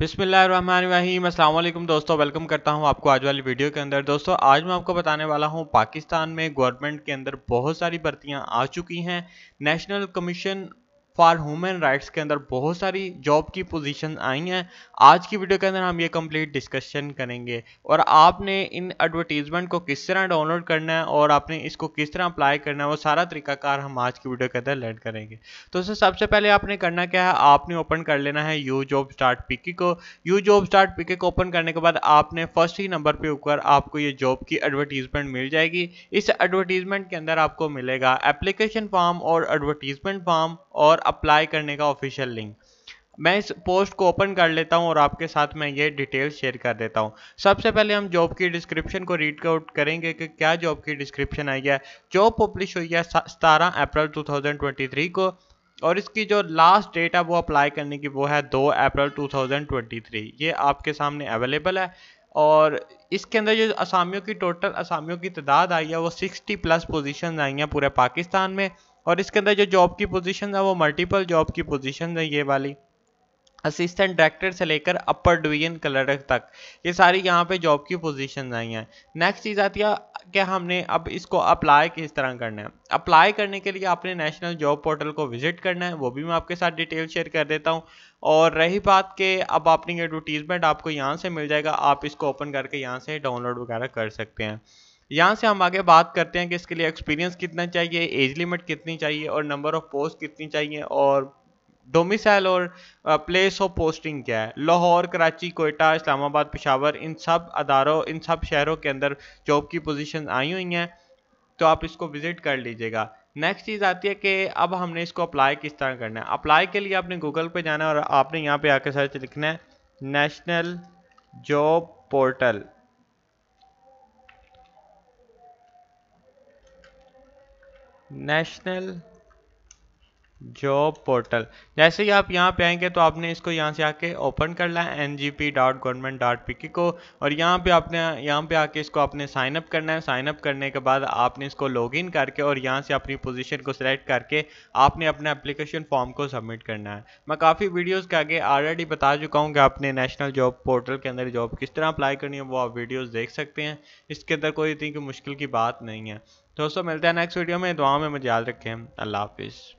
बिसमीम अल्लाम दोस्तों वेलकम करता हूं आपको आज वाली वीडियो के अंदर दोस्तों आज मैं आपको बताने वाला हूं पाकिस्तान में गवर्नमेंट के अंदर बहुत सारी भर्तियां आ चुकी हैं National Commission for Human Rights के अंदर बहुत सारी जॉब की पोजीशन आई हैं आज की वीडियो के अंदर हम ये कंप्लीट डिस्कशन करेंगे और आपने इन एडवर्टीजमेंट को किस तरह डाउनलोड करना है और आपने इसको किस तरह अप्लाई करना है वो सारा तरीकाकार हम आज की वीडियो के अंदर लर्न करेंगे तो सर सबसे पहले आपने करना क्या है आपने ओपन कर लेना है यू जॉब स्टार्ट पीके को यू जॉब स्टार्ट पीके को ओपन करने के बाद आपने फर्स्ट ही नंबर पर ऊपर आपको ये जॉब की एडवर्टीजमेंट मिल जाएगी इस एडवर्टीजमेंट के अंदर आपको मिलेगा एप्लीकेशन फॉर्म और एडवर्टीजमेंट फॉर्म और अप्लाई करने का ऑफिशियल लिंक मैं इस पोस्ट को ओपन कर लेता हूं और आपके साथ मैं ये डिटेल शेयर कर देता हूं सबसे पहले हम जॉब की डिस्क्रिप्शन को रीड आउट करेंगे कि क्या जॉब की डिस्क्रिप्शन आई है जॉब पब्लिश हुई है सतारह अप्रैल 2023 को और इसकी जो लास्ट डेट है वो अप्लाई करने की वो है दो अप्रैल 2023 ये आपके सामने अवेलेबल है और इसके अंदर जो असामियों की टोटल असामियों की तादाद आई है वो सिक्सटी प्लस पोजिशन आई हैं पूरे पाकिस्तान में और इसके अंदर जो जॉब की पोजीशन है वो मल्टीपल जॉब की पोजीशन है ये वाली असिस्टेंट डायरेक्टर से लेकर अपर डिवीजन कलर तक ये सारी यहाँ पे जॉब की पोजीशन आई हैं नेक्स्ट चीज़ आती है कि हमने अब इसको अप्लाई किस तरह करना है अप्लाई करने के लिए आपने नेशनल जॉब पोर्टल को विजिट करना है वो भी मैं आपके साथ डिटेल शेयर कर देता हूँ और रही बात के अब अपनी एडवर्टीज़मेंट आपको यहाँ से मिल जाएगा आप इसको ओपन करके यहाँ से डाउनलोड वगैरह कर सकते हैं यहाँ से हम आगे बात करते हैं कि इसके लिए एक्सपीरियंस कितना चाहिए एज लिमिट कितनी चाहिए और नंबर ऑफ पोस्ट कितनी चाहिए और डोमिसाइल और प्लेस ऑफ पोस्टिंग क्या है लाहौर कराची कोयटा इस्लामाबाद पिशावर इन सब अदारों इन सब शहरों के अंदर जॉब की पोजीशन आई हुई हैं तो आप इसको विज़िट कर लीजिएगा नेक्स्ट चीज़ आती है कि अब हमने इसको अप्लाई किस तरह करना है अप्लाई के लिए आपने गूगल पे जाना है और आपने यहाँ पे आके सर्च लिखना है national job portal National job portal जैसे ही आप यहाँ पे आएंगे तो आपने इसको यहाँ से आके ओपन करना है N G P dot government dot P K को और यहाँ पे आपने यहाँ पे आके इसको आपने साइन अप करना है साइन अप करने के बाद आपने इसको लॉग इन करके और यहाँ से अपनी पोजीशन को सिलेक्ट करके आपने अपना एप्लीकेशन फॉर्म को सबमिट करना है मैं काफ़ी वीडियोज़ के आगे ऑलरेडी बता चुका हूँ कि आपने नेशनल जॉब पोर्टल के अंदर जॉब किस तरह अप्लाई करनी है वो आप वीडियोज़ देख सकते हैं इसके अंदर कोई इतनी मुश्किल की बात नहीं है दोस्तों मिलते हैं नेक्स्ट वीडियो में दुआ में मुझे याद रखें अल्लाह हाफिज़